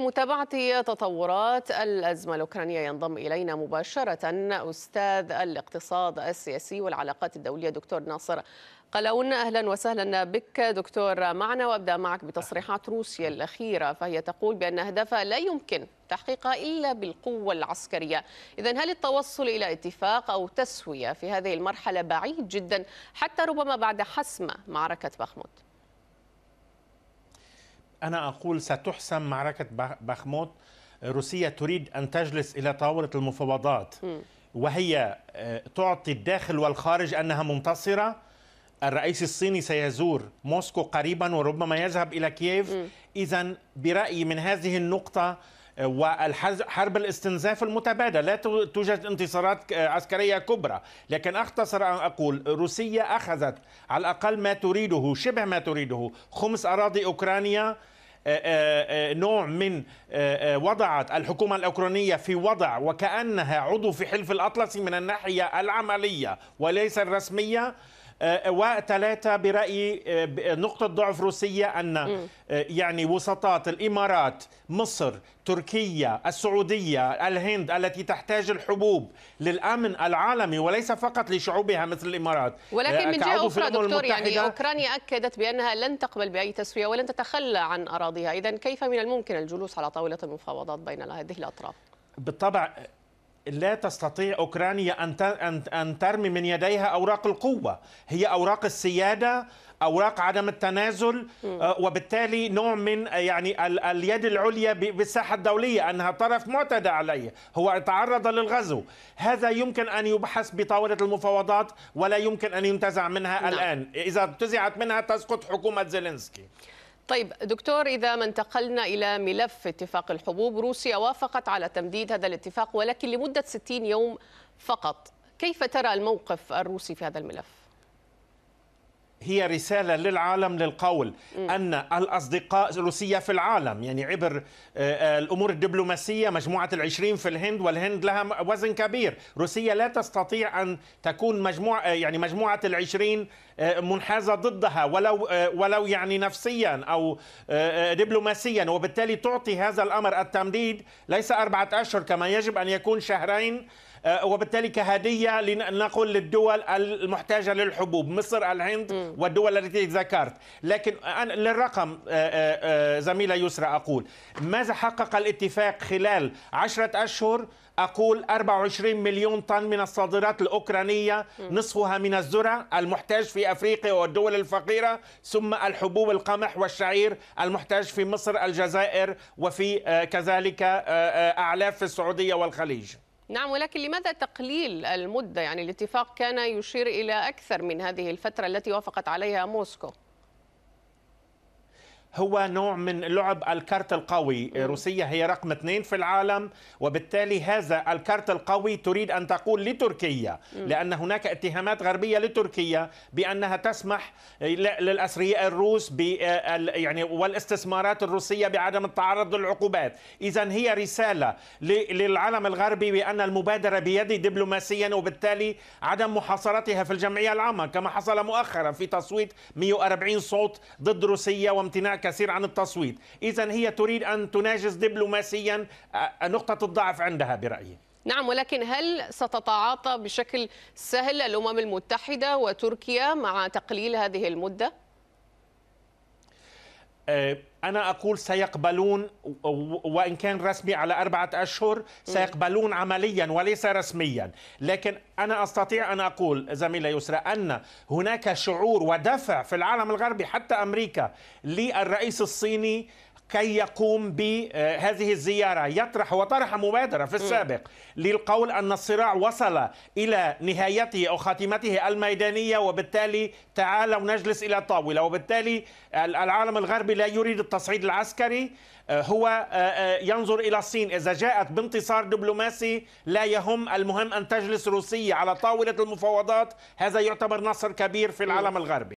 متابعة تطورات الأزمة الأوكرانية ينضم إلينا مباشرة أستاذ الاقتصاد السياسي والعلاقات الدولية دكتور ناصر قلاون أهلا وسهلا بك دكتور معنا وأبدأ معك بتصريحات روسيا الأخيرة فهي تقول بأن أهدافها لا يمكن تحقيقها إلا بالقوة العسكرية إذا هل التوصل إلى اتفاق أو تسوية في هذه المرحلة بعيد جدا حتى ربما بعد حسم معركة بخموت؟ أنا أقول ستحسم معركة بخموت روسيا تريد أن تجلس إلى طاولة المفاوضات وهي آه، تعطي الداخل والخارج أنها منتصرة الرئيس الصيني سيزور موسكو قريبا وربما يذهب إلى كييف إذا برأيي من هذه النقطة وحرب الاستنزاف المتبادل لا توجد انتصارات عسكرية كبرى لكن أختصر أن أقول روسيا أخذت على الأقل ما تريده شبه ما تريده خمس أراضي أوكرانيا آه، آه، آه، نوع من وضعت الحكومة الأوكرانية في وضع وكأنها عضو في حلف الأطلسي من الناحية العملية وليس الرسمية آه، وثلاثة برأيي آه، نقطة ضعف روسية أن آه، يعني وسطات الإمارات مصر تركيا السعودية الهند التي تحتاج الحبوب للأمن العالمي وليس فقط لشعوبها مثل الإمارات ولكن من جهة أخرى دكتور يعني أوكرانيا أكدت بأنها لن تقبل بأي تسوية ولن تتخلى عن أراضيها إذا كيف من الممكن الجلوس على طاولة المفاوضات بين هذه الأطراف؟ بالطبع لا تستطيع اوكرانيا ان ان ترمي من يديها اوراق القوه، هي اوراق السياده، اوراق عدم التنازل آه، وبالتالي نوع من آه، يعني اليد العليا بالساحه الدوليه انها طرف معتدى عليه، هو تعرض للغزو، هذا يمكن ان يبحث بطاوله المفاوضات ولا يمكن ان ينتزع منها لا. نعم. الان، اذا انتزعت منها تسقط حكومه زيلينسكي. طيب دكتور إذا ما انتقلنا إلى ملف اتفاق الحبوب روسيا وافقت على تمديد هذا الاتفاق ولكن لمدة 60 يوم فقط كيف ترى الموقف الروسي في هذا الملف؟ هي رسالة للعالم للقول أن الأصدقاء روسيا في العالم يعني عبر آه، آه، الأمور الدبلوماسية مجموعة العشرين في الهند والهند لها وزن كبير روسيا لا تستطيع أن تكون مجموعة آه، يعني مجموعة العشرين منحازة ضدها ولو ولو يعني نفسيا أو دبلوماسيا وبالتالي تعطي هذا الأمر التمديد ليس أربعة أشهر كما يجب أن يكون شهرين آه، وبالتالي كهدية لنقول للدول المحتاجة للحبوب مصر الهند والدول التي ذكرت لكن للرقم آه، آه، زميلة يسرى أقول ماذا حقق الاتفاق خلال عشرة أشهر أقول 24 مليون طن من الصادرات الأوكرانية نصفها من الذرة المحتاج في أفريقيا والدول الفقيرة ثم الحبوب القمح والشعير المحتاج في مصر الجزائر وفي كذلك أعلاف في السعودية والخليج نعم ولكن لماذا تقليل المدة يعني الاتفاق كان يشير إلى أكثر من هذه الفترة التي وافقت عليها موسكو هو نوع من لعب الكارت القوي روسيا هي رقم اثنين في العالم وبالتالي هذا الكارت القوي تريد أن تقول لتركيا لأن هناك اتهامات غربية لتركيا بأنها تسمح للأسرياء الروس آه، يعني والاستثمارات الروسية بعدم التعرض للعقوبات إذا هي رسالة للعالم الغربي بأن المبادرة بيدي دبلوماسيا وبالتالي عدم محاصرتها في الجمعية العامة كما حصل مؤخرا في تصويت 140 صوت ضد روسيا وامتناع الكثير عن التصويت إذا هي تريد أن تناجز دبلوماسيا آه، نقطة الضعف عندها برأيي نعم ولكن هل ستتعاطى بشكل سهل الأمم المتحدة وتركيا مع تقليل هذه المدة؟ آه، أنا أقول سيقبلون وإن كان رسمي على أربعة أشهر سيقبلون عمليا وليس رسميا لكن أنا أستطيع أن أقول زميلة يسرى أن هناك شعور ودفع في العالم الغربي حتى أمريكا للرئيس الصيني كي يقوم بهذه آه، الزيارة يطرح وطرح مبادرة في السابق للقول أن الصراع وصل إلى نهايته أو خاتمته الميدانية وبالتالي تعالوا نجلس إلى الطاولة وبالتالي العالم الغربي لا يريد التصعيد العسكري آه، هو آه، ينظر إلى الصين إذا جاءت بانتصار دبلوماسي لا يهم المهم أن تجلس روسيا على طاولة المفاوضات هذا يعتبر نصر كبير في العالم الغربي